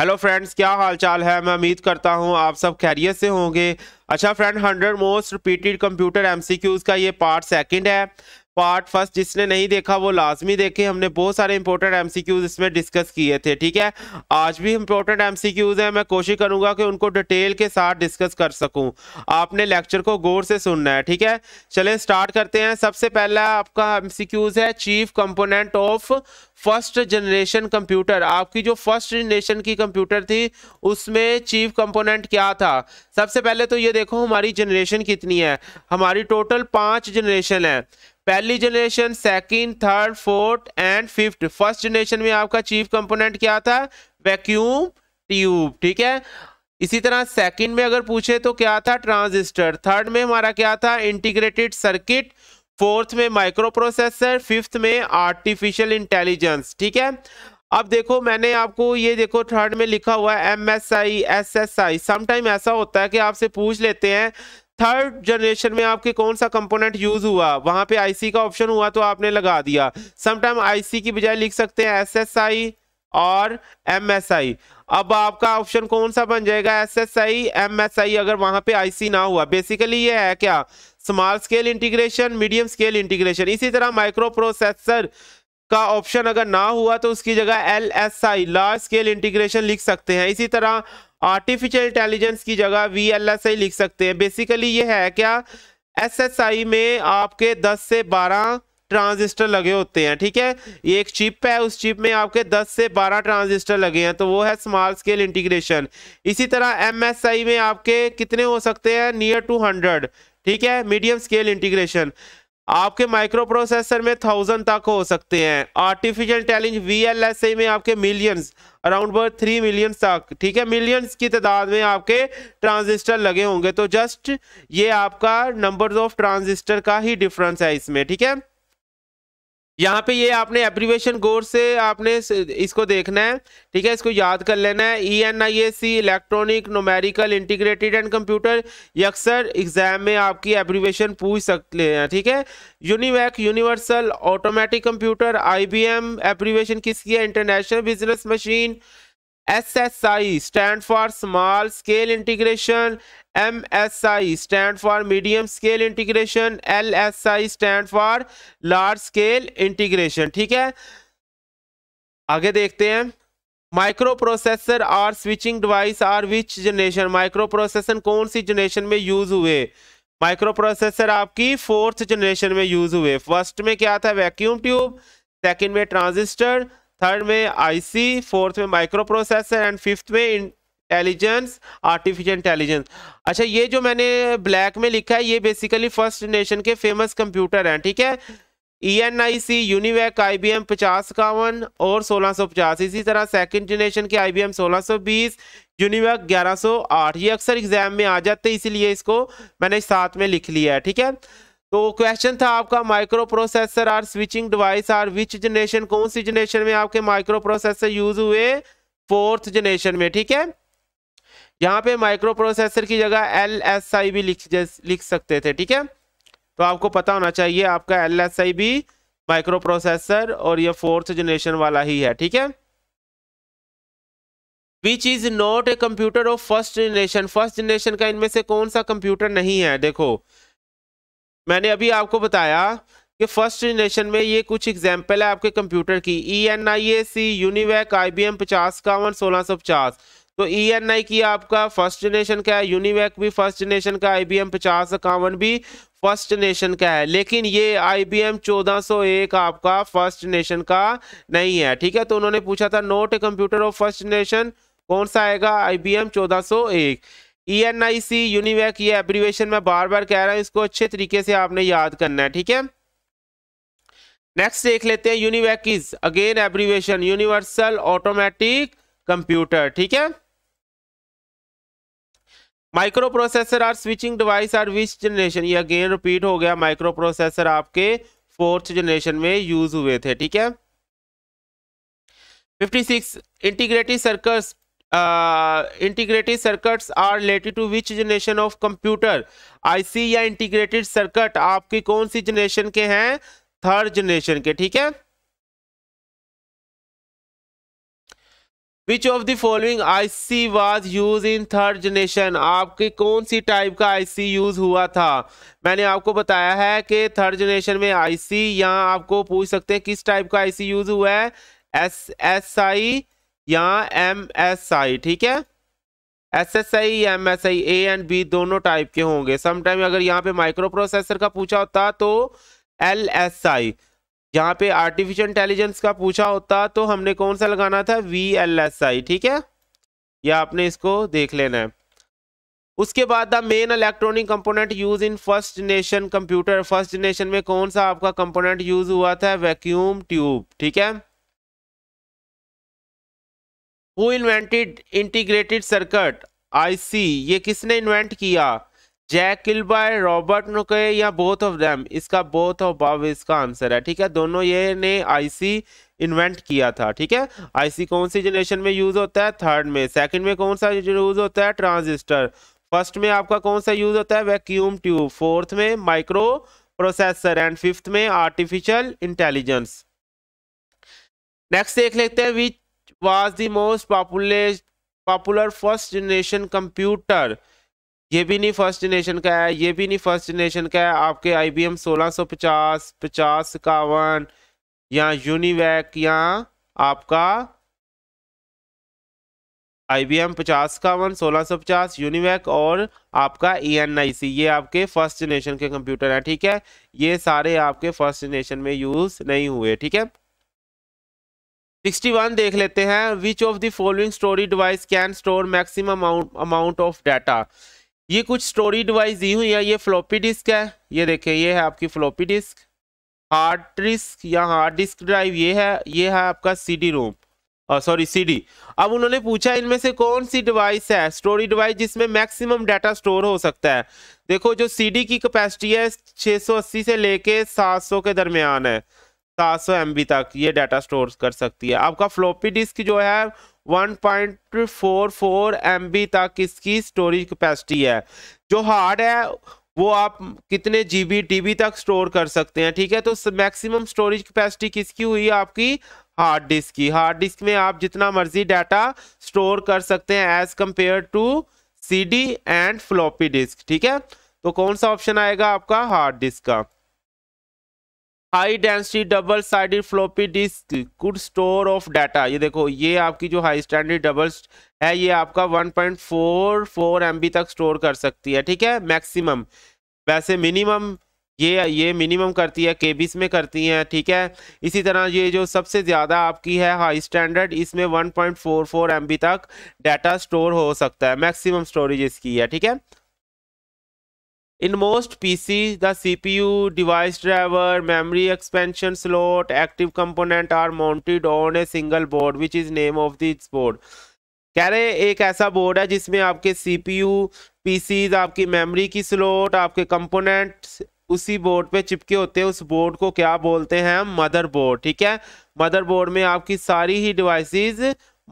Hello friends क्या हाल चाल है मैं उम्मीद करता हूँ आप सब खैरियत से होंगे अच्छा friend 100 most repeated computer MCQs का ये पार्ट सेकंड है पार्ट फर्स्ट जिसने नहीं देखा वो लाजमी देखे हमने बहुत सारे इंपॉर्टेंट एमसीक्यूज इसमें डिस्कस किए थे ठीक है आज भी इंपॉर्टेंट एमसीक्यूज हैं मैं कोशिश करूंगा कि उनको डिटेल के साथ डिस्कस कर सकूं आपने लेक्चर को गौर से सुनना है ठीक है चलें स्टार्ट करते हैं सबसे पहला आपका क्यूज है chief component of first generation computer आपकी जो फर्स्ट जनरेशन की कंप्यूटर थी उसमें चीफ कंपोनेंट क्या था सबसे पहले तो ये देखो हमारी जनरेशन कितनी है हमारी टोटल पांच जनरेशन है पहली generation second, third fourth and fifth first generation में आपका चीफ कंपोनेंट क्या था वैक्यूम ट्यूब ठीक है इसी तरह सेकंड में अगर पूछे तो क्या था ट्रांजिस्टर थर्ड में हमारा क्या था इंटीग्रेटेड सर्किट फोर्थ में माइक्रो प्रोसेसर फिफ्थ में आर्टिफिशियल इंटेलिजेंस ठीक है अब देखो मैंने आपको ये देखो थर्ड में लिखा हुआ है M S I S S I sometime ऐसा होता है कि आपसे पूछ लेते हैं थर्ड जनरेशन में आपके कौन सा कंपोनेंट यूज हुआ वहां पे आईसी का ऑप्शन हुआ तो आपने लगा दिया समटाइम आईसी की बजाय लिख सकते हैं एसएसआई और एमएसआई अब आपका ऑप्शन कौन सा बन जाएगा एसएसआई एमएसआई अगर वहां पे आईसी ना हुआ बेसिकली ये है क्या small scale integration medium scale integration इसी तरह माइक्रो प्रोसेसर का ऑप्शन अगर ना हुआ तो उसकी जगह L S I large scale integration लिख सकते हैं इसी तरह आर्टिफिशियल इंटेलिजेंस की जगह वी एल एस आई लिख सकते हैं बेसिकली ये है क्या एस एस आई में आपके दस से बारह ट्रांजिस्टर लगे होते हैं ठीक है ये एक चिप है उस चिप में आपके 10 से 12 ट्रांजिस्टर लगे हैं तो वो है स्मॉल स्केल इंटीग्रेशन इसी तरह एम एस आई में आपके कितने हो सकते हैं नियर टू हंड्रेड ठीक है मीडियम स्केल इंटीग्रेशन आपके माइक्रो प्रोसेसर में थाउजेंड तक हो सकते हैं आर्टिफिशियल इंटेलिजेंस वीएलएसए में आपके millions around birth three millions तक ठीक है मिलियंस की तादाद में आपके ट्रांजिस्टर लगे होंगे तो जस्ट ये आपका नंबर्स ऑफ ट्रांजिस्टर का ही डिफरेंस है इसमें ठीक है यहाँ पे ये आपने एप्रीवेशन कोर्स से आपने इसको देखना है ठीक है इसको याद कर लेना है E N I S C electronic numerical integrated and computer ये अक्सर एग्जाम में आपकी एप्रीवेशन पूछ सकते हैं ठीक है UNIVAC universal automatic computer I B M abbreviation किसकी है international business machine SSI stand for small scale integration. MSI stand for medium scale integration. LSI stand for large scale integration. ठीक है आगे देखते हैं माइक्रो प्रोसेसर और switching device are which generation micro processor कौन सी जनरेशन में use हुए माइक्रो प्रोसेसर आपकी फोर्थ जनरेशन में यूज हुए फर्स्ट में क्या था वैक्यूम ट्यूब सेकंड में ट्रांजिस्टर थर्ड में आईसी फोर्थ में माइक्रो प्रोसेसर एंड फिफ्थ में इंटेलिजेंस आर्टिफिशियल इंटेलिजेंस अच्छा ये जो मैंने ब्लैक में लिखा है ये बेसिकली फर्स्ट नेशन के फेमस कंप्यूटर हैं ठीक है E N I C UNIVAC I B M पचास इक्यावन और सोलह सौ पचास इसी तरह सेकेंड जनरेशन के आई बी एम सोलह सौ बीस यूनिवैक ग्यारह सौ आठ ये अक्सर एग्जाम में आ जाते हैं इसीलिए इसको मैंने साथ में लिख लिया है ठीक है तो क्वेश्चन था आपका micro processor are switching device are which generation कौन सी जनरेशन में आपके माइक्रो प्रोसेसर यूज हुए फोर्थ जनरेशन में ठीक है यहाँ पे माइक्रो प्रोसेसर की जगह एल एस आई भी लिख लिख सकते थे ठीक है तो आपको पता होना चाहिए आपका एल एस आई भी माइक्रो प्रोसेसर और ये फोर्थ जनरेशन वाला ही है ठीक है which is not a computer of first generation first generation का इनमें से कौन सा कंप्यूटर नहीं है देखो मैंने अभी आपको बताया कि फर्स्ट जनरेशन में ये कुछ एग्जाम्पल है आपके कंप्यूटर की E N I A C UNIVAC I B M पचास इक्यावन सोलह सौ पचास तो ई एन आई की आपका फर्स्ट जनरेशन का है यूनिवैक भी फर्स्ट जनरेशन का आई बी एम पचास इक्यावन भी फर्स्ट जनरेशन का है लेकिन ये आई बी एम चौदह सौ एक आपका फर्स्ट जनरेशन का नहीं है ठीक है तो उन्होंने पूछा था not computer of first generation कौन सा आएगा आई बी एम चौदह सौ एक E N I C UNIVAC ये एब्रीवेशन में बार बार कह रहा हूँ इसको अच्छे तरीके से आपने याद करना है ठीक है नेक्स्ट देख लेते हैं UNIVAC is again abbreviation universal automatic computer ठीक है micro processor are switching device are which generation ये अगेन रिपीट हो गया माइक्रो प्रोसेसर आपके फोर्थ जनरेशन में यूज हुए थे ठीक है 56 integrated circles integrated circuits are related to which generation of computer IC या इंटीग्रेटेड सर्किट आपकी कौन सी जनरेशन के हैं थर्ड जनरेशन के ठीक है Which of the following IC was used in third generation? आपके कौन सी टाइप का आईसी यूज हुआ था मैंने आपको बताया है कि थर्ड जनरेशन में आईसी यहाँ आपको पूछ सकते हैं किस टाइप का आईसी यूज हुआ है एस एस आई यहाँ एम एस आई ठीक है S S I M S I A and B दोनों टाइप के होंगे समटाइम अगर यहाँ पे माइक्रो प्रोसेसर का पूछा होता तो एल एस आई यहाँ पे आर्टिफिशियल इंटेलिजेंस का पूछा होता तो हमने कौन सा लगाना था वी एल एस आई ठीक है या आपने इसको देख लेना है उसके बाद the main electronic component use in first generation computer first generation में कौन सा आपका कंपोनेंट यूज हुआ था वैक्यूम ट्यूब ठीक है who invented integrated circuit IC ये किसने इन्वेंट किया जैक किलबाय रॉबर्ट नुके या बोथ ऑफ देम इसका बोथ ऑफ बाव इसका आंसर है ठीक है दोनों ये ने आईसी इन्वेंट किया था ठीक है आईसी कौन सी जनरेशन में यूज होता है थर्ड में सेकंड में कौन सा यूज होता है ट्रांजिस्टर फर्स्ट में आपका कौन सा यूज होता है वैक्यूम ट्यूब फोर्थ में माइक्रो प्रोसेसर एंड फिफ्थ में आर्टिफिशियल इंटेलिजेंस नेक्स्ट देख लेते हैं which was the most popular popular first generation computer ये भी नहीं फर्स्ट जनरेशन का है ये भी नहीं फर्स्ट जनरेशन का है आपके आई बी एम सोलह सौ पचास पचास इक्यावन या यूनिवैक या आपका आई बी एम पचास इक्यावन सोलह सौ पचास यूनिवैक और आपका ई एन आई सी ये आपके फर्स्ट जनरेशन के कंप्यूटर हैं ठीक है ये सारे आपके फर्स्ट जनरेशन में यूज़ नहीं हुए ठीक है सिक्सटी वन देख लेते हैं which of the following storage device can store maximum amount amount of data ये कुछ स्टोरी डिवाइस दी हुई है ये फ्लॉपी डिस्क है ये देखें ये है आपकी फ्लॉपी डिस्क हार्ड डिस्क या हार्ड डिस्क ड्राइव ये है ये है आपका सीडी रोम सॉरी सीडी अब उन्होंने पूछा इनमें से कौन सी डिवाइस है स्टोरी डिवाइस जिसमें मैक्सिमम डाटा स्टोर हो सकता है देखो जो सीडी की कैपेसिटी है 680 से लेके 700 के दरमियान है सात सौ एम तक ये डाटा स्टोर कर सकती है आपका फ्लोपी डिस्क जो है 1.44 एमबी तक इसकी स्टोरेज कैपेसिटी है जो हार्ड है वो आप कितने जीबी बी तक स्टोर कर सकते हैं ठीक है तो मैक्सिमम स्टोरेज कैपेसिटी किसकी हुई आपकी हार्ड डिस्क की हार्ड डिस्क में आप जितना मर्जी डाटा स्टोर कर सकते हैं as compare to CD and floppy disk ठीक है तो कौन सा ऑप्शन आएगा आपका हार्ड डिस्क का high density double side floppy disk good store of data ये देखो ये आपकी जो हाई स्टैंडर्ड डबल है ये आपका 1.44 पॉइंट तक स्टोर कर सकती है ठीक है मैक्सिमम वैसे मिनिमम ये ये मिनिमम करती है के में करती हैं ठीक है इसी तरह ये जो सबसे ज़्यादा आपकी है हाई स्टैंडर्ड इसमें 1.44 पॉइंट तक डाटा स्टोर हो सकता है मैक्सिमम स्टोरेज इसकी है ठीक है In most PCs, the CPU, device driver, memory expansion slot, active component are mounted on a single board, which is name of this board. कह रहे एक ऐसा बोर्ड है जिसमें आपके CPU, PCs, आपकी मेमोरी की स्लॉट आपके कंपोनेंट्स उसी बोर्ड पे चिपके होते हैं उस बोर्ड को क्या बोलते हैं हम मदर बोर्ड ठीक है मदर बोर्ड में आपकी सारी ही डिवाइसेस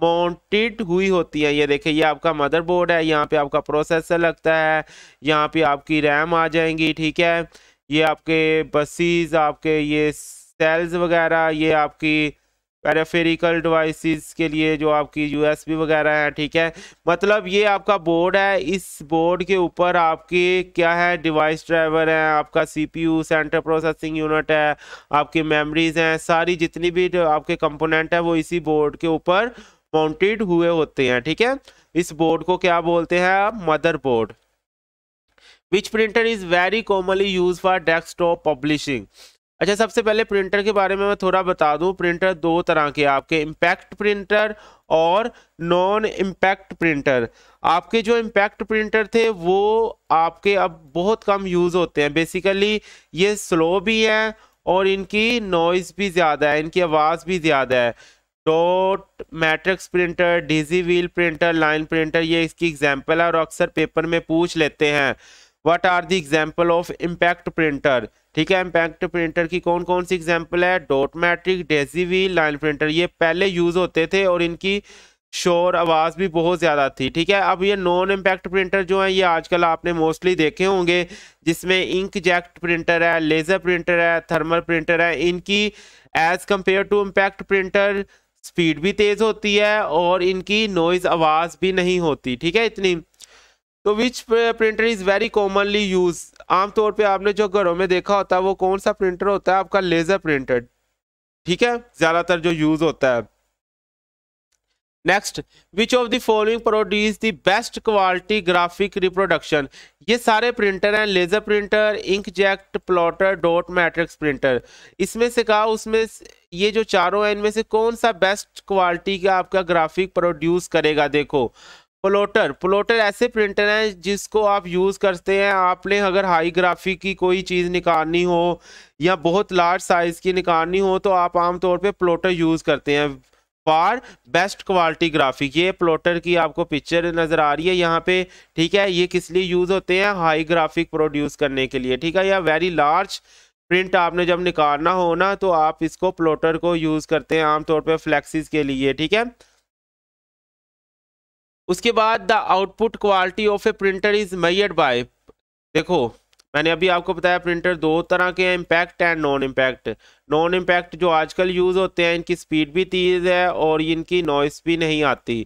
माउंटेड हुई होती है ये देखिए ये आपका मदरबोर्ड है यहाँ पे आपका प्रोसेसर लगता है यहाँ पे आपकी रैम आ जाएंगी ठीक है ये आपके बसीज आपके ये सेल्स वगैरह ये आपकी पैराफेरिकल डिवाइसेस के लिए जो आपकी यूएसबी वगैरह है ठीक है मतलब ये आपका बोर्ड है इस बोर्ड के ऊपर आपके क्या है डिवाइस ड्राइवर है आपका सीपीयू सेंटर प्रोसेसिंग यूनिट है आपकी मेमोरीज हैं सारी जितनी भी आपके कंपोनेंट है वो इसी बोर्ड के ऊपर माउंटेड हुए होते हैं ठीक है इस बोर्ड को क्या बोलते हैं आप mother board which printer is very commonly use for desktop publishing अच्छा सबसे पहले प्रिंटर के बारे में मैं थोड़ा बता दूं प्रिंटर दो तरह के आपके इम्पैक्ट प्रिंटर और नॉन इम्पैक्ट प्रिंटर आपके जो इम्पैक्ट प्रिंटर थे वो आपके अब बहुत कम यूज़ होते हैं बेसिकली ये स्लो भी हैं और इनकी नॉइज़ भी ज़्यादा है इनकी आवाज़ भी ज़्यादा है dot matrix printer daisy wheel printer line printer ये इसकी एग्जाम्पल है और अक्सर पेपर में पूछ लेते हैं what are the example of impact printer ठीक है इम्पैक्ट प्रिंटर की कौन कौन सी एग्जाम्पल है dot matrix daisy wheel line printer ये पहले यूज़ होते थे और इनकी शोर आवाज़ भी बहुत ज़्यादा थी ठीक है अब ये नॉन इम्पैक्ट प्रिंटर जो है ये आजकल आपने मोस्टली देखे होंगे जिसमें इंक जैक्ट प्रिंटर है लेज़र प्रिंटर है थर्मल प्रिंटर है इनकी as compare to impact printer speed भी तेज होती है और इनकी नॉइज आवाज़ भी नहीं होती ठीक है इतनी तो which printer is very commonly use आमतौर पे आपने जो घरों में देखा होता है वो कौन सा प्रिंटर होता है आपका लेज़र प्रिंटर ठीक है ज़्यादातर जो यूज़ होता है next which of the following produce the best quality graphic reproduction ये सारे प्रिंटर हैं laser printer inkjet plotter dot matrix printer इसमें से कहा उसमें ये जो चारों हैं इनमें से कौन सा बेस्ट क्वालिटी का आपका ग्राफिक प्रोड्यूस करेगा देखो प्लोटर प्लोटर ऐसे प्रिंटर हैं जिसको आप यूज़ करते हैं आपने अगर हाई ग्राफिक की कोई चीज़ निकालनी हो या बहुत लार्ज साइज़ की निकालनी हो तो आप आमतौर पे प्लोटर यूज़ करते हैं फॉर बेस्ट क्वालिटी ग्राफिक ये प्लॉटर की आपको पिक्चर नज़र आ रही है यहाँ पे ठीक है ये किस लिए यूज़ होते हैं हाई ग्राफिक प्रोड्यूस करने के लिए ठीक है या वेरी लार्ज प्रिंट आपने जब निकालना हो ना तो आप इसको प्लॉटर को यूज़ करते हैं आमतौर पर फ्लैक्सीज के लिए ठीक है उसके बाद the output quality of a printer is measured by देखो मैंने अभी आपको बताया प्रिंटर दो तरह के हैं impact and non impact non impact जो आजकल यूज़ होते हैं इनकी स्पीड भी तेज़ है और इनकी नॉइस भी नहीं आती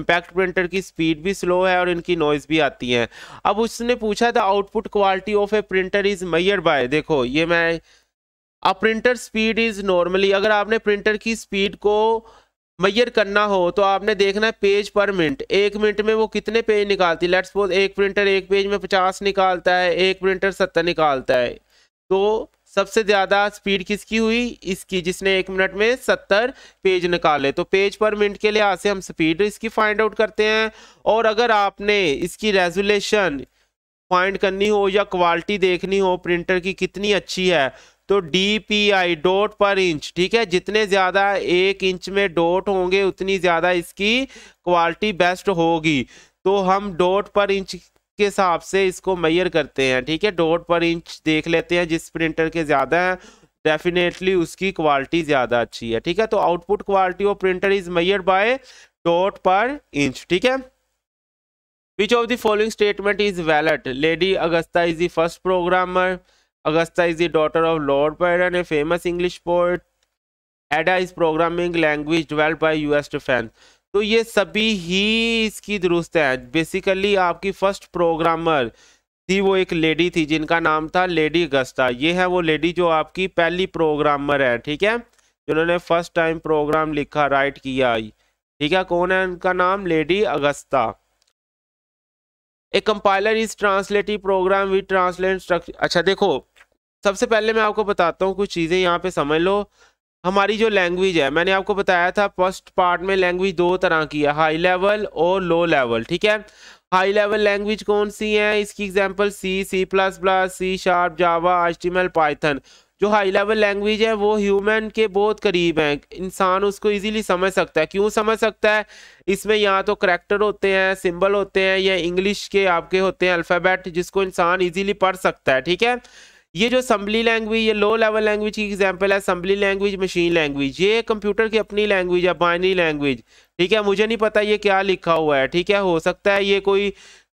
इम्पैक्ट प्रिंटर की स्पीड भी स्लो है और इनकी नॉइस भी आती है अब उसने पूछा था output quality of a printer is measured by देखो ये मैं अब प्रिंटर स्पीड इज़ नॉर्मली अगर आपने प्रिंटर की स्पीड को मैयर करना हो तो आपने देखना है पेज पर मिनट एक मिनट में वो कितने पेज निकालती है लेट सपोज एक प्रिंटर एक पेज में पचास निकालता है एक प्रिंटर सत्तर निकालता है तो सबसे ज़्यादा स्पीड किसकी हुई इसकी जिसने एक मिनट में सत्तर पेज निकाले तो पेज पर मिनट के लिहाज से हम स्पीड इसकी फाइंड आउट करते हैं और अगर आपने इसकी रेजुलेशन फाइंड करनी हो या क्वालिटी देखनी हो प्रिंटर की कितनी अच्छी है तो D P I dot per inch ठीक है जितने ज़्यादा एक इंच में डोट होंगे उतनी ज़्यादा इसकी क्वालिटी बेस्ट होगी तो हम डोट पर इंच के हिसाब से इसको मैयर करते हैं ठीक है डोट पर इंच देख लेते हैं जिस प्रिंटर के ज़्यादा हैं डेफिनेटली उसकी क्वालिटी ज़्यादा अच्छी है ठीक है तो output quality of printer is measured by dot per inch ठीक है which of the following statement is valid lady Augusta is the first programmer Augusta is the daughter of Lord Byron, a famous English poet. Ada is programming language developed by US defense. तो ये सभी ही इसकी दुरुस्त है basically आपकी first programmer थी वो एक लेडी थी जिनका नाम था लेडी अगस्ता ये है वो लेडी जो आपकी पहली प्रोग्रामर है ठीक है जिन्होंने फर्स्ट टाइम प्रोग्राम लिखा राइट किया ठीक है कौन है उनका नाम lady Augusta a compiler is translative program with translate structure अच्छा देखो सबसे पहले मैं आपको बताता हूँ कुछ चीज़ें यहाँ पे समझ लो हमारी जो लैंग्वेज है मैंने आपको बताया था फर्स्ट पार्ट में लैंग्वेज दो तरह की है हाई लेवल और लो लेवल ठीक है हाई लेवल लैंग्वेज कौन सी है इसकी example C C plus plus C sharp Java HTML Python जो हाई लेवल लैंग्वेज है वो ह्यूमन के बहुत करीब है इंसान उसको इजीली समझ सकता है क्यों समझ सकता है इसमें या तो करेक्टर होते हैं सिंबल होते हैं या इंग्लिश के आपके होते हैं अल्फ़ाबेट जिसको इंसान इजीली पढ़ सकता है ठीक है ये जो असम्बली लैंग्वेज ये लो लेवल लैंग्वेज की एग्जांपल है असम्बली लैंग्वेज मशीन लैंग्वेज ये कंप्यूटर की अपनी लैंग्वेज है बाइनरी लैंग्वेज ठीक है मुझे नहीं पता ये क्या लिखा हुआ है ठीक है हो सकता है ये कोई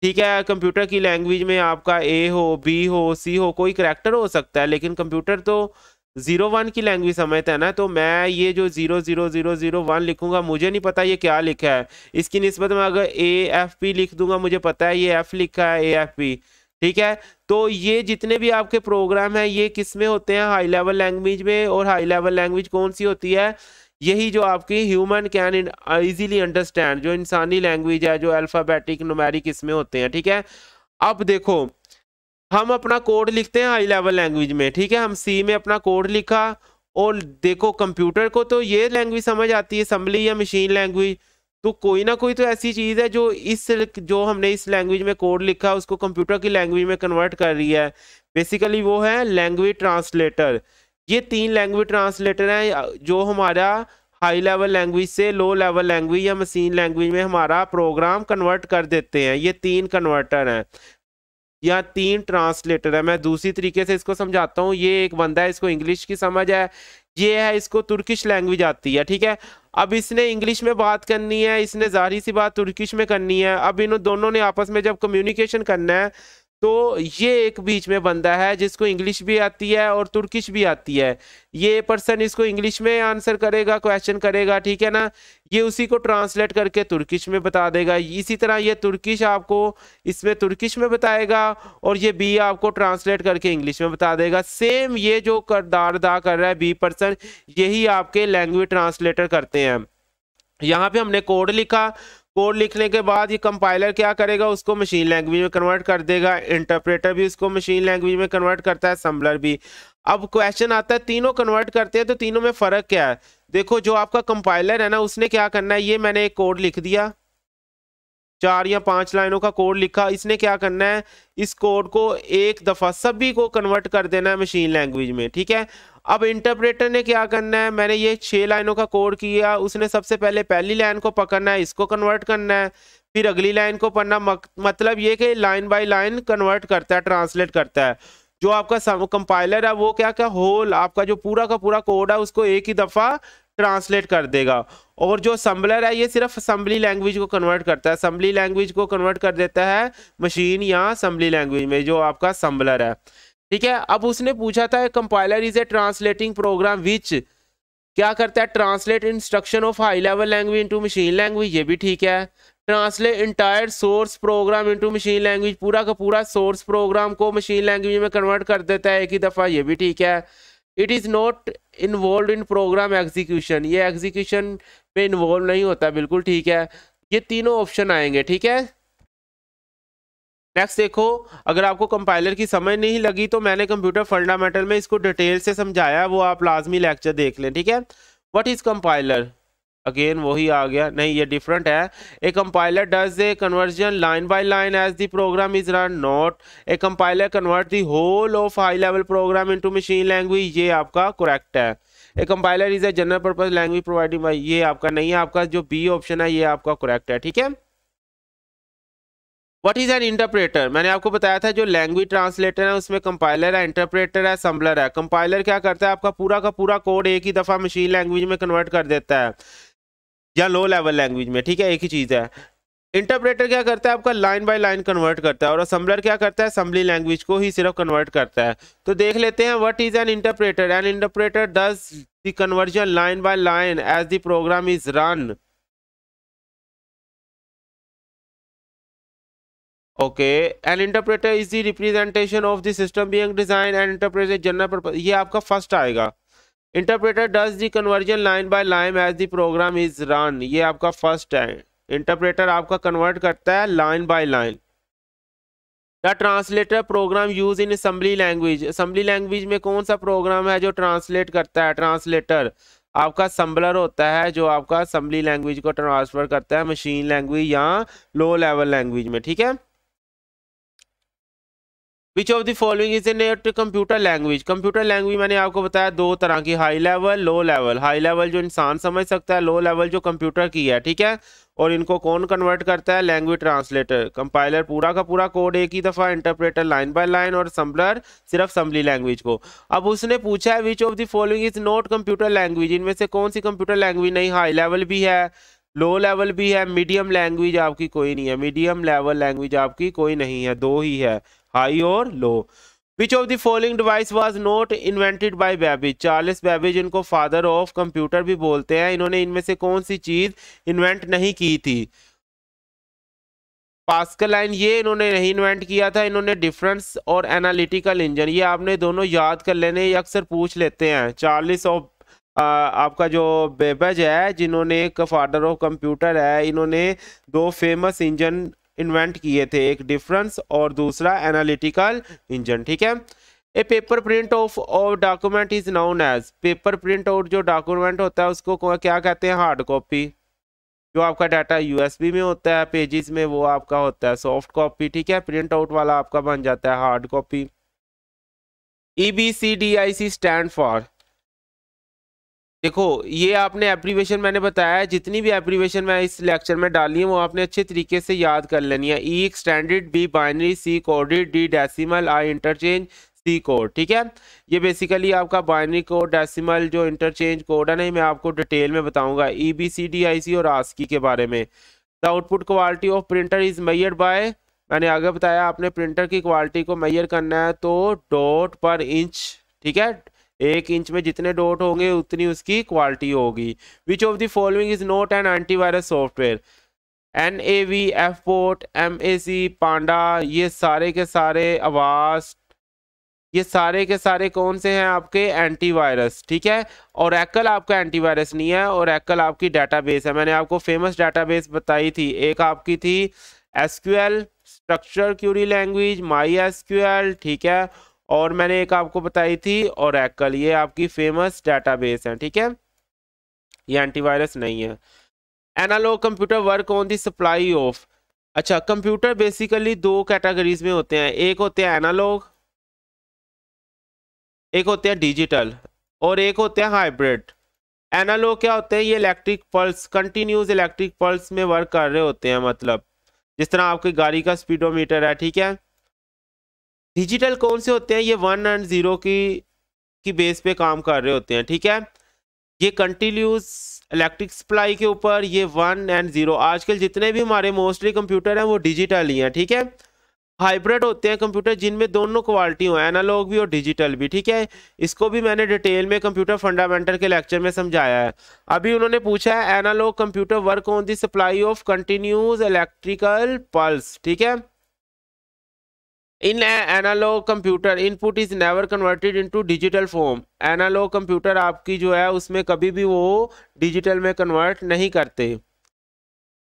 ठीक है कंप्यूटर की लैंग्वेज में आपका ए हो बी हो सी हो कोई करैक्टर हो सकता है लेकिन कंप्यूटर तो ज़ीरो वन की लैंग्वेज समझता है ना तो मैं ये जो zero zero zero zero one लिखूंगा मुझे नहीं पता ये क्या लिखा है इसकी नस्बत में अगर ए एफ पी लिख दूंगा मुझे पता है ये एफ़ लिखा है ए एफ पी ठीक है तो ये जितने भी आपके प्रोग्राम हैं ये किस में होते हैं हाई लेवल लैंग्वेज में और हाई लेवल लैंग्वेज कौन सी होती है यही जो आपकी ह्यूमन कैन इजीली अंडरस्टैंड जो इंसानी लैंग्वेज है जो अल्फ़ाबेटिक नुमैरिक इसमें होते हैं ठीक है अब देखो हम अपना कोड लिखते हैं हाई लेवल लैंग्वेज में ठीक है हम सी में अपना कोड लिखा और देखो कंप्यूटर को तो ये लैंग्वेज समझ आती है असम्बली या मशीन लैंग्वेज तो कोई ना कोई तो ऐसी चीज़ है जो इस जो हमने इस लैंग्वेज में कोड लिखा उसको कंप्यूटर की लैंग्वेज में कन्वर्ट कर रही है बेसिकली वो है लैंग्वेज ट्रांसलेटर ये तीन लैंग्वेज ट्रांसलेटर हैं जो हमारा हाई लेवल लैंग्वेज से लो लेवल लैंग्वेज या मशीन लैंग्वेज में हमारा प्रोग्राम कन्वर्ट कर देते हैं ये तीन कन्वर्टर हैं या तीन ट्रांसलेटर है मैं दूसरी तरीके से इसको समझाता हूँ ये एक बंदा है इसको इंग्लिश की समझ है ये है इसको तुर्किश लैंग्वेज आती है ठीक है अब इसने इंग्लिश में बात करनी है इसने जाहिर सी बात तुर्किश में करनी है अब इन दोनों ने आपस में जब कम्युनिकेशन करना है तो ये एक बीच में बंदा है जिसको इंग्लिश भी आती है और तुर्किश भी आती है ये पर्सन इसको इंग्लिश में आंसर करेगा क्वेश्चन करेगा ठीक है ना ये उसी को ट्रांसलेट करके तुर्किश में बता देगा इसी तरह ये तुर्किश आपको इसमें तुर्किश में बताएगा और ये बी आपको ट्रांसलेट करके इंग्लिश में बता देगा सेम ये जो करदार अदा कर रहा है बी पर्सन यही आपके लैंग्वेज ट्रांसलेटर करते हैं यहाँ पे हमने कोड लिखा कोड लिखने के बाद ये कंपाइलर क्या करेगा उसको मशीन लैंग्वेज में कन्वर्ट कर देगा इंटरप्रेटर भी उसको मशीन लैंग्वेज में कन्वर्ट करता है सम्बलर भी अब क्वेश्चन आता है तीनों कन्वर्ट करते हैं तो तीनों में फ़र्क क्या है देखो जो आपका कंपाइलर है ना उसने क्या करना है ये मैंने एक कोड लिख दिया चार या पांच लाइनों का कोड लिखा इसने क्या करना है इस कोड को एक दफ़ा सभी को कन्वर्ट कर देना है मशीन लैंग्वेज में ठीक है अब इंटरप्रेटर ने क्या करना है मैंने ये छः लाइनों का कोड किया उसने सबसे पहले पहली लाइन को पकड़ना है इसको कन्वर्ट करना है फिर अगली लाइन को पढ़ना मतलब ये कि लाइन बाय लाइन कन्वर्ट करता है ट्रांसलेट करता है जो आपका कंपाइलर है वो क्या क्या होल आपका जो पूरा का पूरा कोड है उसको एक ही दफ़ा ट्रांसलेट कर देगा और जो असम्बलर है ये सिर्फ असम्बली लैंग्वेज को कन्वर्ट करता है असम्बली लैंग्वेज को कन्वर्ट कर देता है मशीन या असम्बली लैंग्वेज में जो आपका असम्बलर है ठीक है अब उसने पूछा था compiler is a translating program which क्या करता है translate instruction of high level language into machine language ये भी ठीक है translate entire source program into machine language पूरा का पूरा सोर्स प्रोग्राम को मशीन लैंग्वेज में कन्वर्ट कर देता है एक ही दफ़ा ये भी ठीक है it is not involve in program execution ये एग्जीक्यूशन में इन्वॉल्व नहीं होता बिल्कुल ठीक है ये तीनों ऑप्शन आएंगे ठीक है नेक्स्ट देखो अगर आपको कंपाइलर की समझ नहीं लगी तो मैंने कंप्यूटर फंडामेंटल में इसको डिटेल से समझाया वो आप लाजमी लेक्चर देख लें ठीक है वट इज़ कंपाइलर अगेन वही आ गया नहीं ये डिफरेंट है a compiler does a conversion line by line as the program is run not a compiler convert the whole of high level program into machine language ये आपका correct है a compiler is a general purpose language providing by ये आपका नहीं है आपका जो B option है ये आपका करेक्ट है ठीक है व्हाट इज़ एन इंटरप्रेटर मैंने आपको बताया था जो लैंग्वेज ट्रांसलेटर है उसमें कंपाइलर है इंटरप्रेटर है सम्बलर है कंपाइलर क्या करता है आपका पूरा का पूरा कोड एक ही दफ़ा मशीन लैंग्वेज में कन्वर्ट कर देता है या लो लेवल लैंग्वेज में ठीक है एक ही चीज़ है इंटरप्रेटर क्या करता है आपका लाइन बाय लाइन कन्वर्ट करता है और असम्बलर क्या करता है असम्बली लैंग्वेज को ही सिर्फ कन्वर्ट करता है तो देख लेते हैं what is an interpreter an interpreter does the conversion line by line as the program is run okay an interpreter is the representation of the system being design and interpreted general purpose ये आपका first आएगा interpreter does the conversion line by line as the program is run ये आपका first है interpreter आपका convert करता है line by line the translator program use in assembly language assembly language में कौन सा प्रोग्राम है जो ट्रांसलेट करता है ट्रांसलेटर आपका सम्बलर होता है जो आपका असम्बली लैंग्वेज को ट्रांसफर करता है मशीन लैंग्वेज या लो लेवल लैंग्वेज में ठीक है which of the following is a at computer language computer language मैंने आपको बताया दो तरह की high level low level high level जो इंसान समझ सकता है लो लेवल जो कंप्यूटर की है ठीक है और इनको कौन कन्वर्ट करता है लैंग्वेज ट्रांसलेटर कंपाइलर पूरा का पूरा कोड एक ही दफ़ा इंटरप्रेटर लाइन बाय लाइन और सम्बलर सिर्फ सम्बली लैंग्वेज को अब उसने पूछा है which of the following is not computer language इनमें से कौन सी कंप्यूटर लैंग्वेज नहीं हाई लेवल भी है लो लेवल भी है मीडियम लैंग्वेज आपकी कोई नहीं है मीडियम लेवल लैंग्वेज आपकी कोई नहीं है दो ही है हाई और low which of the following device was not invented by Babbage Charles Babbage इनको फादर ऑफ कंप्यूटर भी बोलते हैं इन्होंने इनमें से कौन सी चीज इन्वेंट नहीं की थी पास्कल लाइन ये इन्होंने नहीं इन्वेंट किया था इन्होंने डिफरेंस और एनालिटिकल इंजन ये आपने दोनों याद कर लेने अक्सर पूछ लेते हैं चार्लिस ऑफ आ, आपका जो बेबज है जिन्होंने एक फादर ऑफ कंप्यूटर है इन्होंने दो फेमस इंजन इन्वेंट किए थे एक डिफरेंस और दूसरा एनालिटिकल इंजन ठीक है ए पेपर प्रिंट ऑफ और document is known as paper print और जो डॉक्यूमेंट होता है उसको क्या कहते हैं हार्ड कॉपी जो आपका डाटा यूएसबी में होता है पेजेस में वो आपका होता है सॉफ्ट कॉपी ठीक है प्रिंट आउट वाला आपका बन जाता है hard copy E B C D I C stand for देखो ये आपने एप्रीवेशन मैंने बताया जितनी भी एप्रीवेशन मैं इस लेक्चर में डाली है वो आपने अच्छे तरीके से याद कर लेनी है E standard B binary C coded D decimal I interchange C code ठीक है ये बेसिकली आपका बाइनरी कोड डेसिमल जो इंटरचेंज कोड है नहीं मैं आपको डिटेल में बताऊँगा E e, B C D I C और आसकी के बारे में the output quality of printer is measured by मैंने आगे बताया आपने प्रिंटर की क्वालिटी को मैयर करना है तो डॉट पर इंच ठीक है एक इंच में जितने डॉट होंगे उतनी उसकी क्वालिटी होगी which of the following is not an antivirus software N A V F port M A C Panda ये सारे के सारे आवाज ये सारे के सारे कौन से हैं आपके एंटीवायरस ठीक है और एक्ल आपका एंटीवायरस नहीं है और एक्ल आपकी बेस है मैंने आपको फेमस डाटाबेस बताई थी एक आपकी थी SQL structure query language my SQL ठीक है और मैंने एक आपको बताई थी और एक्कल ये आपकी फेमस बेस है ठीक है ये एंटीवायरस नहीं है analog computer work on the supply of अच्छा कंप्यूटर बेसिकली दो कैटेगरीज में होते हैं एक होते हैं एनालॉग एक होते हैं डिजिटल और एक होते हैं हाइब्रिड एनालॉग क्या होते हैं ये electric pulse continuous electric pulse में वर्क कर रहे होते हैं मतलब जिस तरह आपकी गाड़ी का स्पीडोमीटर है ठीक है डिजिटल कौन से होते हैं ये वन एंड ज़ीरो की की बेस पे काम कर रहे होते हैं ठीक है ये कंटिन्यूस इलेक्ट्रिक सप्लाई के ऊपर ये वन एंड ज़ीरो आजकल जितने भी हमारे मोस्टली कंप्यूटर हैं वो डिजिटल ही हैं ठीक है हाइब्रिड होते हैं कंप्यूटर जिनमें दोनों क्वालिटी हो एनालॉग भी और डिजिटल भी ठीक है इसको भी मैंने डिटेल में कंप्यूटर फंडामेंटल के लेक्चर में समझाया है अभी उन्होंने पूछा है analog computer work on the supply of continuous electrical pulse ठीक है in an analog computer input is never converted into digital form analog computer आपकी जो है उसमें कभी भी वो digital में convert नहीं करते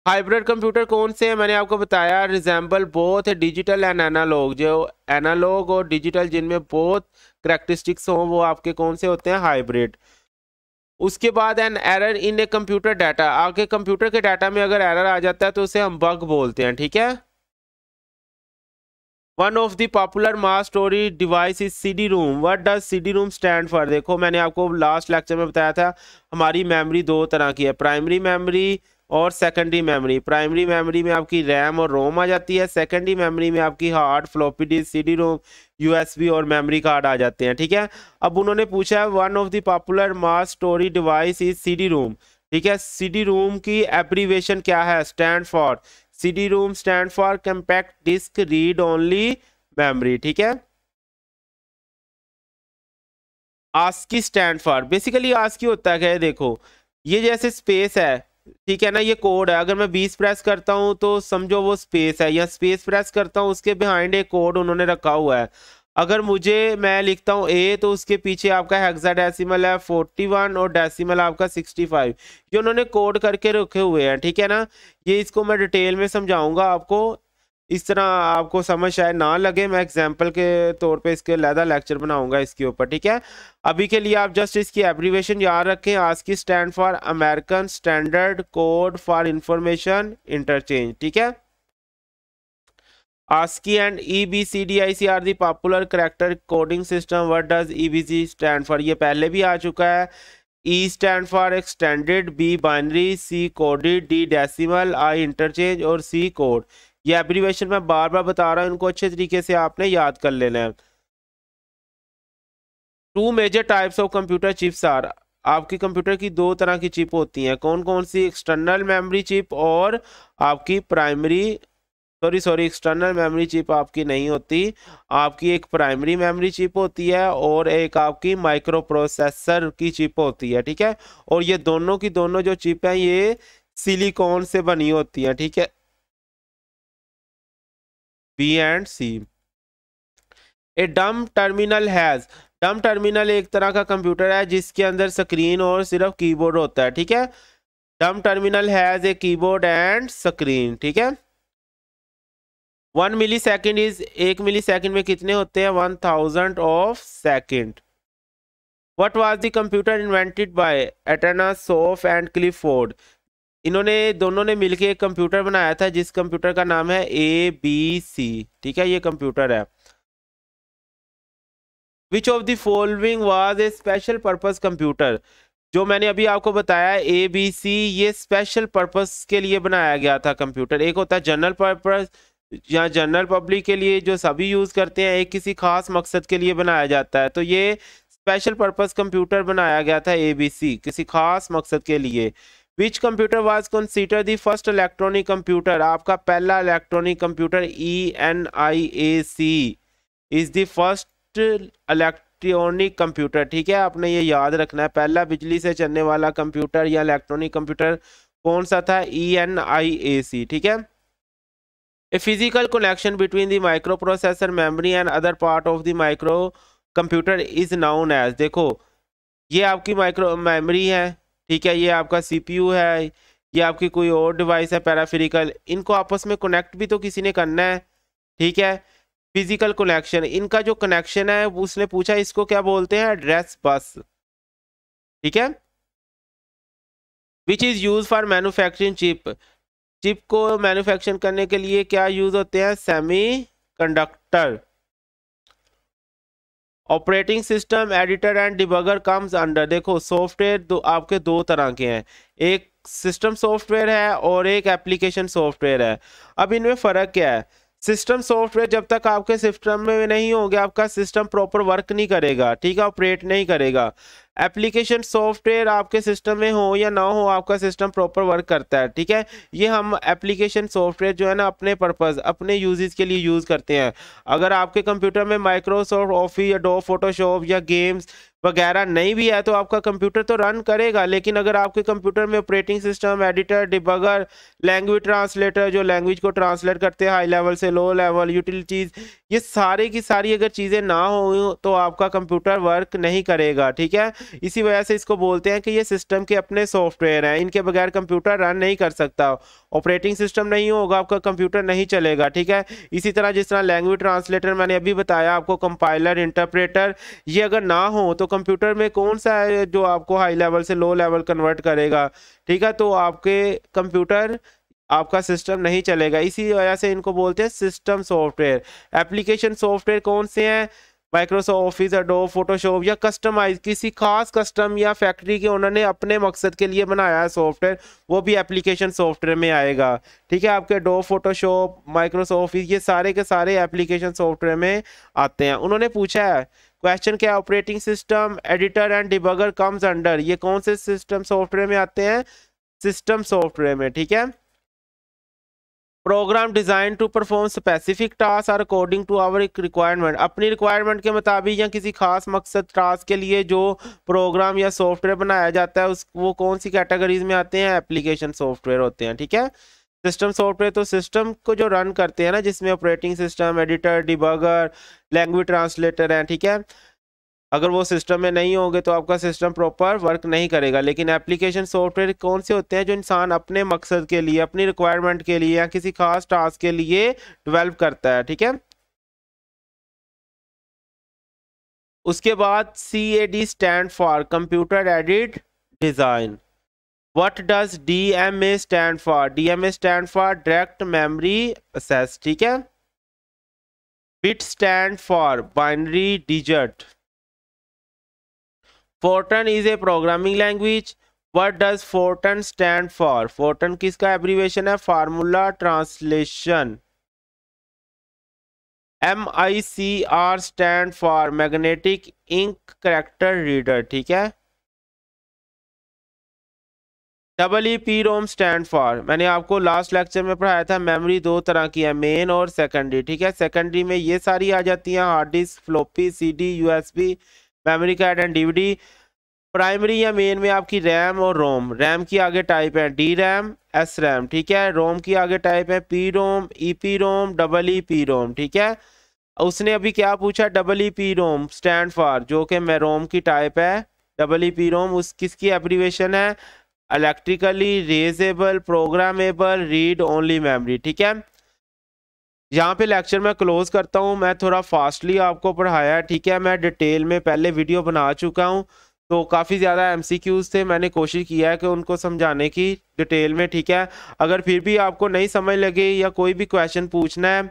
हाइब्रिड कंप्यूटर कौन से हैं मैंने आपको बताया resemble both digital and analog जो एनालॉग और डिजिटल जिनमें बहुत करेक्टरिस्टिक्स हों वो आपके कौन से होते हैं हाइब्रिड उसके बाद an error in a computer data आपके कंप्यूटर के डाटा में अगर एरर आ जाता है तो उसे हम बग बोलते हैं ठीक है one of the popular mass storage device is CD ROM what does CD ROM stand for देखो मैंने आपको लास्ट लेक्चर में बताया था हमारी मेमोरी दो तरह की है प्राइमरी मेमोरी और सेकेंडरी मेमोरी प्राइमरी मेमोरी में आपकी रैम और रोम आ जाती है सेकेंडरी मेमोरी में आपकी hard floppy disk CD ROM USB और मेमोरी कार्ड आ जाते हैं ठीक है अब उन्होंने पूछा है one of the popular mass storage device is CD ROM ठीक है सीडी रूम की एप्रीवेशन क्या है stand for CD ROM stand for compact disk read only memory ठीक है ASCII stand for basically ASCII होता है देखो ये जैसे स्पेस है ठीक है ना ये कोड है अगर मैं बीस प्रेस करता हूँ तो समझो वो स्पेस है या स्पेस प्रेस करता हूँ उसके बिहाइंड एक कोड उन्होंने रखा हुआ है अगर मुझे मैं लिखता हूँ ए तो उसके पीछे आपका हेक्सा डेसिमल है फोर्टी वन और डेसिमल आपका सिक्सटी फाइव ये उन्होंने कोड करके रखे हुए हैं ठीक है ना ये इसको मैं डिटेल में समझाऊंगा आपको इस तरह आपको समझ शायद ना लगे मैं एग्जाम्पल के तौर पे इसके लहदा लेक्चर बनाऊंगा इसके ऊपर ठीक है अभी के लिए आप जस्ट इसकी एब्रीवेशन याद रखें आज की stand for American standard code for information interchange ठीक है ASCII and EBCDIC are the popular character coding system. What does EBC stand for? ये पहले भी आ चुका है E stand for extended, B binary, C coded, D decimal, I interchange और C code. ये abbreviation मैं बार बार बता रहा हूँ इनको अच्छे तरीके से आपने याद कर लेना है two major types of computer chips are आपकी कंप्यूटर की दो तरह की चिप होती हैं कौन कौन सी एक्सटर्नल मेमोरी चिप और आपकी primary sorry sorry external memory chip आपकी नहीं होती आपकी एक प्राइमरी मेमोरी चिप होती है और एक आपकी माइक्रो प्रोसेसर की चिप होती है ठीक है और ये दोनों की दोनों जो चिप है ये सिलिकॉन से बनी होती है ठीक है बी एंड सी ए डम टर्मिनल हैज़ डम टर्मिनल एक तरह का कंप्यूटर है जिसके अंदर स्क्रीन और सिर्फ कीबोर्ड होता है ठीक है dumb terminal has a keyboard and screen ठीक है वन मिली सेकेंड इज एक मिली सेकेंड में कितने होते हैं one thousand of second what was the computer invented by Atanasoff and Clifford इन्होंने दोनों ने मिलकर एक कंप्यूटर बनाया था जिस कंप्यूटर का नाम है ए बी सी ठीक है ये कंप्यूटर है which of the following was a special purpose computer जो मैंने अभी आपको बताया ए बी सी ये स्पेशल पर्पज के लिए बनाया गया था कंप्यूटर एक होता है जनरल पर्पज़ या जनरल पब्लिक के लिए जो सभी यूज़ करते हैं एक किसी खास मकसद के लिए बनाया जाता है तो ये स्पेशल पर्पज़ कंप्यूटर बनाया गया था एबीसी किसी खास मकसद के लिए which computer was consider the first electronic computer आपका पहला electronic computer E N I A C is the first electronic computer ठीक है आपने ये याद रखना है पहला बिजली से चलने वाला कंप्यूटर या इलेक्ट्रॉनिक कंप्यूटर कौन सा था ई एन आई ए सी ठीक है a physical connection between the microprocessor memory and other part of the microcomputer is known as देखो ये आपकी माइक्रो मेमरी है ठीक है ये आपका सीपीयू है ये आपकी कोई और डिवाइस है पैराफिरिकल इनको आपस में कनेक्ट भी तो किसी ने करना है ठीक है फिजिकल कनेक्शन इनका जो कनेक्शन है उसने पूछा इसको क्या बोलते हैं एड्रेस बस ठीक है which is use for manufacturing chip chip को मैन्युफैक्चर करने के लिए क्या यूज होते हैं semiconductor operating system editor and debugger comes under देखो सॉफ्टवेयर दो आपके दो तरह के हैं एक सिस्टम सॉफ्टवेयर है और एक एप्लीकेशन सॉफ्टवेयर है अब इनमें फ़र्क क्या है सिस्टम सॉफ्टवेयर जब तक आपके सिस्टम में नहीं होंगे आपका सिस्टम प्रॉपर वर्क नहीं करेगा ठीक है ऑपरेट नहीं करेगा एप्लीकेशन सॉफ्टवेयर आपके सिस्टम में हो या ना हो आपका सिस्टम प्रॉपर वर्क करता है ठीक है ये हम एप्लीकेशन सॉफ्टवेयर जो है ना अपने पर्पज़ अपने यूजेज के लिए यूज़ करते हैं अगर आपके कंप्यूटर में माइक्रोसॉफ्ट ऑफिस या डो फोटोशॉप या गेम्स वगैरह नहीं भी है तो आपका कंप्यूटर तो रन करेगा लेकिन अगर आपके कंप्यूटर में operating system editor debugger language translator जो लैंग्वेज को ट्रांसलेट करते हैं हाई लेवल से लो लेवल यूटिलिटीज़ ये सारे की सारी अगर चीज़ें ना हो तो आपका कंप्यूटर वर्क नहीं करेगा ठीक है इसी वजह से इसको बोलते हैं कि ये सिस्टम के अपने सॉफ्टवेयर हैं इनके बगैर कंप्यूटर रन नहीं कर सकता ऑपरेटिंग सिस्टम नहीं होगा आपका कंप्यूटर नहीं चलेगा ठीक है इसी तरह जिस तरह लैंग्वेज ट्रांसलेटर मैंने अभी बताया आपको कंपाइलर इंटरप्रेटर ये अगर ना हो तो कंप्यूटर में कौन सा है जो आपको हाई लेवल से लो लेवल कन्वर्ट करेगा ठीक है तो आपके कंप्यूटर आपका सिस्टम नहीं चलेगा इसी वजह से इनको बोलते हैं सिस्टम सॉफ्टवेयर एप्लीकेशन सॉफ्टवेयर कौन से हैं माइक्रोसॉफ्ट ऑफिस अडो फोटोशॉप या कस्टमाइज किसी खास कस्टम या फैक्ट्री के उन्होंने अपने मकसद के लिए बनाया है सॉफ्टवेयर वो भी एप्लीकेशन सॉफ्टवेयर में आएगा ठीक है आपके डो फोटोशॉप माइक्रोसॉफ्ट ऑफिस ये सारे के सारे एप्लीकेशन सॉफ्टवेयर में आते हैं उन्होंने पूछा है क्वेश्चन क्या operating system editor and debugger comes under ये कौन से सिस्टम सॉफ्टवेयर में आते हैं सिस्टम सॉफ्टवेयर में ठीक है program design to perform specific task are according to our requirement अपनी रिक्वायरमेंट के मुताबिक या किसी खास मकसद टास्क के लिए जो प्रोग्राम या सॉफ्टवेयर बनाया जाता है उस वो कौन सी कैटेगरीज में आते हैं एप्लीकेशन सॉफ्टवेयर होते हैं ठीक है सिस्टम सॉफ्टवेयर तो सिस्टम को जो रन करते हैं ना जिसमें operating system editor debugger language translator हैं ठीक है अगर वो सिस्टम में नहीं होंगे तो आपका सिस्टम प्रॉपर वर्क नहीं करेगा लेकिन एप्लीकेशन सॉफ्टवेयर कौन से होते हैं जो इंसान अपने मकसद के लिए अपनी रिक्वायरमेंट के लिए या किसी खास टास्क के लिए डिवेल्प करता है ठीक है उसके बाद C A D stand for computer aided design what does D M A stand for D M A stand for direct memory access ठीक है bit stand for binary digit Fortran is a programming language what does Fortran stand for Fortran किसका एब्रीवेशन है formula translation M I C R stand for magnetic ink character reader ठीक है double E P ROM stand for मैंने आपको last lecture में पढ़ाया था मेमोरी दो तरह की है मेन और सेकेंडरी ठीक है सेकेंडरी में ये सारी आ जाती हैं hard disk floppy C D U S B memory card and the primary या मेन में आपकी रैम और रोम रैम की आगे टाइप है डी रैम एस रैम ठीक है रोम की आगे टाइप है P ROM E P ROM double E P ROM ठीक है उसने अभी क्या पूछा double E P ROM stand for जो कि मैं रोम की टाइप है डबल ई पी रोम उस किसकी एप्रीवेशन है electrically erasable programmable read only memory ठीक है यहाँ पे लेक्चर मैं क्लोज करता हूँ मैं थोड़ा फास्टली आपको पढ़ाया ठीक है मैं डिटेल में पहले वीडियो बना चुका हूँ तो काफ़ी ज़्यादा एम थे मैंने कोशिश किया है कि उनको समझाने की डिटेल में ठीक है अगर फिर भी आपको नहीं समझ लगे या कोई भी क्वेश्चन पूछना है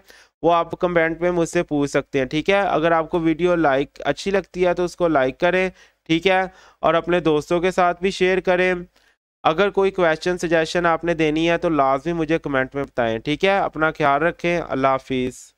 वो आप कमेंट में मुझसे पूछ सकते हैं ठीक है अगर आपको वीडियो लाइक अच्छी लगती है तो उसको लाइक करें ठीक है और अपने दोस्तों के साथ भी शेयर करें अगर कोई क्वेश्चन सजेशन आपने देनी है तो लाजमी मुझे कमेंट में बताएं ठीक है अपना ख्याल रखें अल्लाह हाफिज़